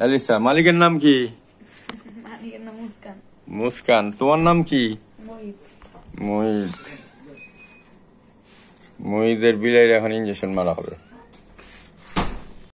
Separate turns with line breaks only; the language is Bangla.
অ্যালিসা মালিকের নাম কি মুস্কান তোমার নাম কি মোহিত মোহিত মোহিতের এখন ইঞ্জেকশন মারা হবে